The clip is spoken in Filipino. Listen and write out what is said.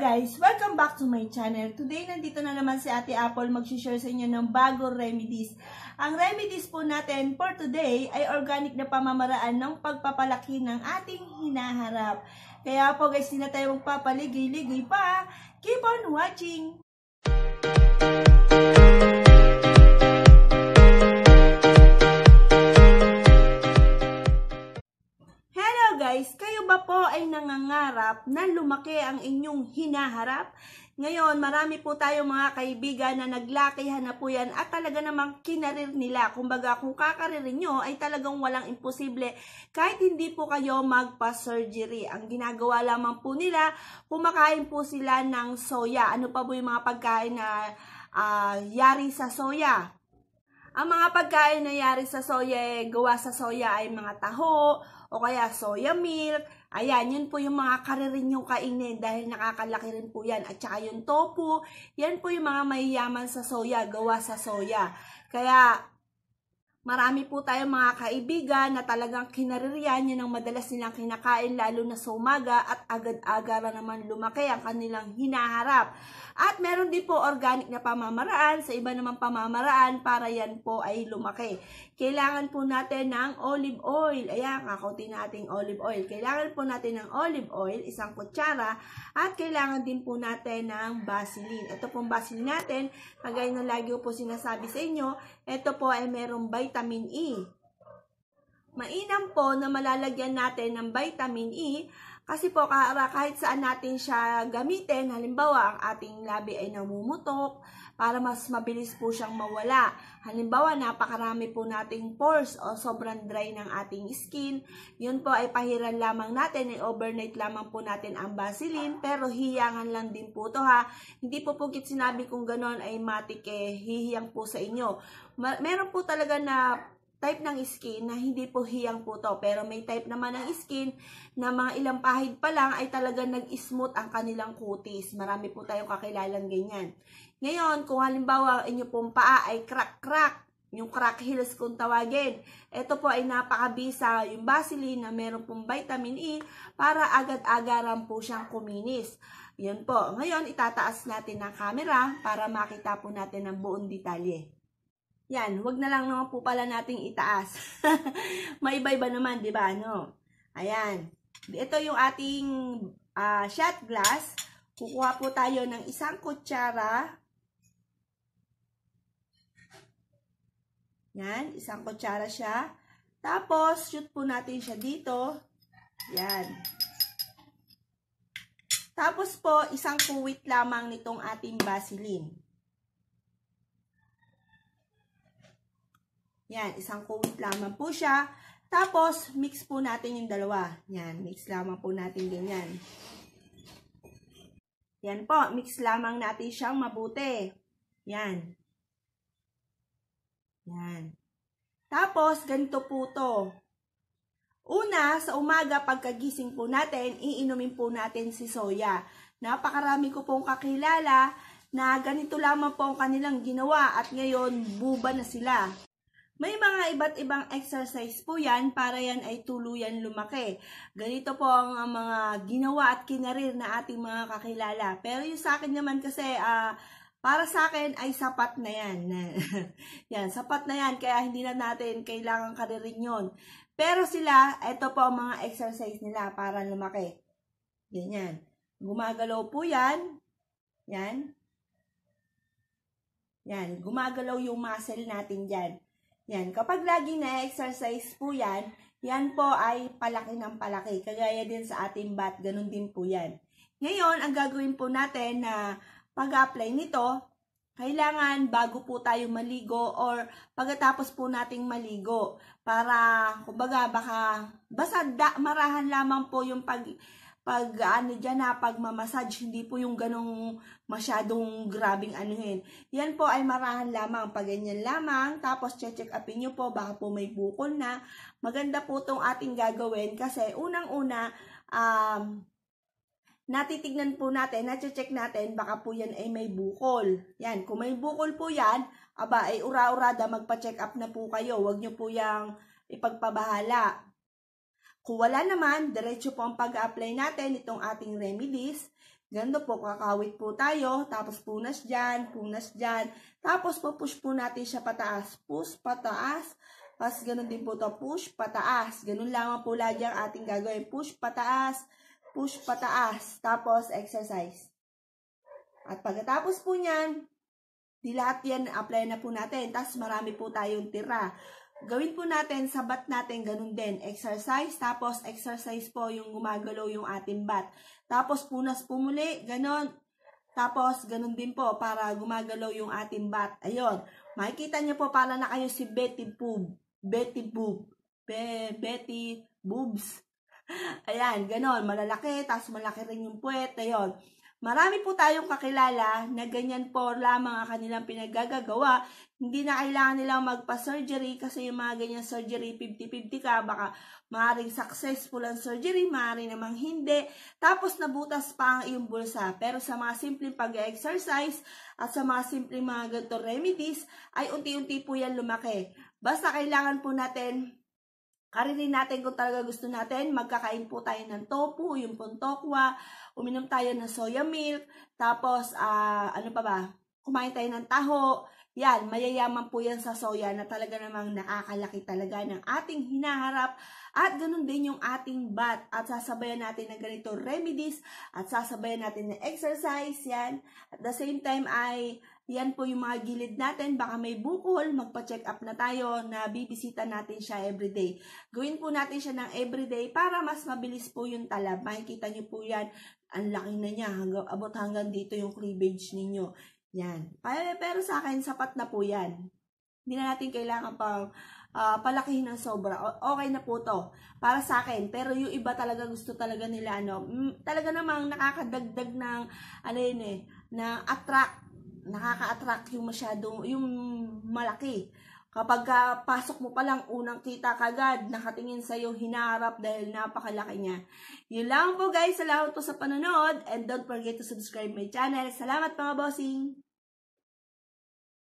guys! Welcome back to my channel. Today, nandito na naman si Ate Apple mag-share sa inyo ng bagong remedies. Ang remedies po natin for today ay organic na pamamaraan ng pagpapalaki ng ating hinaharap. Kaya po guys, hindi na tayo magpapaligoy-ligoy pa. Keep on watching! guys, kayo ba po ay nangangarap na lumaki ang inyong hinaharap? Ngayon, marami po tayo mga kaibigan na naglakihan na po yan at talaga namang kinarir nila. Kumbaga, kung kakaririn nyo ay talagang walang imposible kahit hindi po kayo magpa-surgery. Ang ginagawa lamang po nila, kumakain po sila ng soya. Ano pa po yung mga pagkain na uh, yari sa soya? Ang mga pagkain na yari sa soya, eh, gawa sa soya ay mga taho, o kaya soya milk. Ayan, yun po yung mga karirin yung kainin dahil nakakalaki rin po yan. At saka yung tofu, yan po yung mga mayayaman sa soya, gawa sa soya. Kaya Marami po tayong mga kaibigan na talagang kinaririyan yan ang madalas nilang kinakain lalo na sa umaga at agad-aga naman lumaki ang kanilang hinaharap. At meron din po organic na pamamaraan sa iba naman pamamaraan para yan po ay lumaki. Kailangan po natin ng olive oil. Ayan, kakunti nating olive oil. Kailangan po natin ng olive oil, isang kutsara, at kailangan din po natin ng vaseline. Ito pong vaseline natin, kagaya na lagi po sinasabi sa inyo, ito po ay merong vitamin vitamin E. Mainam po na malalagyan natin ng vitamin E kasi po, kahit saan natin siya gamitin, halimbawa, ang ating labi ay namumutok para mas mabilis po siyang mawala. Halimbawa, napakarami po nating pores o sobrang dry ng ating skin. Yun po ay pahiran lamang natin, i-overnight lamang po natin ang vaseline, pero hiyangan lang din po to ha. Hindi po pugit sinabi kung ganon ay matik eh, hihiyang po sa inyo. Meron po talaga na type ng skin na hindi po hiyang po to. Pero may type naman ng skin na mga ilang pahid pa lang ay talaga nag-smooth ang kanilang kutis. Marami po tayong kakilalang ganyan. Ngayon, kung halimbawa inyo pong paa ay crack-crack, yung crack heels kung tawagin. Ito po ay napakabisa yung Vaseline na meron pong vitamin E para agad-agaran po siyang kuminis. Yun po. Ngayon, itataas natin ang camera para makita po natin ang buong detalye. Yan, wag na lang naman po pala nating itaas. Maiba-iba naman, di ba? Ano? Ayan. Ito yung ating uh, shot glass. Kukuha po tayo ng isang kutsara. Yan, isang kutsara siya. Tapos, shoot po natin siya dito. Yan. Tapos po, isang kuwit lamang nitong ating basilin. Yan, isang coat lamang po siya. Tapos, mix po natin yung dalawa. Yan, mix lamang po natin ganyan. Yan po, mix lamang natin siyang mabuti. Yan. Yan. Tapos, ganito po to. Una, sa umaga pagkagising po natin, iinumin po natin si soya. Napakarami ko pong kakilala na ganito lamang po ang kanilang ginawa at ngayon buba na sila. May mga iba't ibang exercise po yan para yan ay tuluyan lumaki. Ganito po ang mga ginawa at kinarir na ating mga kakilala. Pero yung sa akin naman kasi, uh, para sa akin ay sapat na yan. yan, sapat na yan kaya hindi na natin kailangan karirin yon. Pero sila, ito po ang mga exercise nila para lumaki. Ganyan. Gumagalaw po yan. Yan. Yan, gumagalaw yung muscle natin dyan. Yan, kapag lagi na-exercise po yan, yan po ay palaki ng palaki. Kagaya din sa ating bat, ganun din po yan. Ngayon, ang gagawin po natin na pag-apply nito, kailangan bago po tayo maligo or pagkatapos po nating maligo para kumbaga baka basta marahan lamang po yung pag pag ano dyan na pagmamassage, hindi po yung ganong masyadong grabing ano yun. Yan po ay marahan lamang, pag ganyan lamang, tapos check upin nyo po, baka po may bukol na. Maganda po itong ating gagawin kasi unang-una, um, natitignan po natin, nache-check natin, baka po yan ay may bukol. Yan, kung may bukol po yan, aba ay ura-urada, magpa-check up na po kayo. Huwag nyo po yung ipagpabahala. Kung wala naman, diretso po ang pag-apply natin itong ating remedies. Ganito po, kakawit po tayo, tapos punas dyan, punas dyan, tapos po push po natin siya pataas, push pataas, tapos ganun din po to push pataas. Ganun lamang po lagi ang ating gagawin. Push pataas, push pataas, tapos exercise. At pagkatapos po niyan, di lahat yan apply na po natin. Tapos marami po tayong tira. Gawin po natin sa bat natin, ganun din. Exercise, tapos exercise po yung gumagalaw yung ating bat. Tapos punas po muli, ganun. Tapos ganun din po para gumagalaw yung ating bat. Ayun, makikita nyo po para na kayo si Betty Boob. Betty Boob. Be Betty Boobs. Ayan, ganun. Malalaki, tapos malaki rin yung puwet. Ayun. Marami po tayong kakilala na ganyan po lamang ang kanilang pinaggagawa. Hindi na kailangan nilang magpa-surgery kasi yung mga ganyan surgery, 50-50 ka, baka maaaring successful ang surgery, maaaring namang hindi. Tapos nabutas pa ang iyong bulsa. Pero sa mga simpleng pag-exercise at sa mga simpleng mga ganito remedies, ay unti-unti po yan lumaki. Basta kailangan po natin Karinin natin kung talaga gusto natin, magkakain po tayo ng tofu, yung pontokwa, uminom tayo ng soya milk, tapos uh, ano pa ba, kumain tayo ng taho, yan, mayayaman po yan sa soya na talaga namang nakakalaki talaga ng ating hinaharap at ganun din yung ating bat at sasabayan natin ng ganito remedies at sasabayan natin ng exercise yan. At the same time ay yan po yung mga gilid natin. Baka may bukol, magpa-check up na tayo na bibisita natin siya everyday. Gawin po natin siya ng everyday para mas mabilis po yung talab. Makikita nyo po yan. Ang laki na niya. Hanggang, abot hanggang dito yung cleavage ninyo. Yan. Pero, sa akin, sapat na po yan. Hindi na natin kailangan pa uh, ah, palakihin ng sobra. O, okay na po to. Para sa akin. Pero yung iba talaga gusto talaga nila ano. Mm, talaga namang nakakadagdag ng ano yun eh. na attract nakaka-attract yung masyado, yung malaki. Kapag uh, pasok mo pa lang, unang kita kagad, nakatingin sa sa'yo, hinarap dahil napakalaki niya. Yun lang po guys, salamat po sa panonood and don't forget to subscribe my channel. Salamat mga bossing!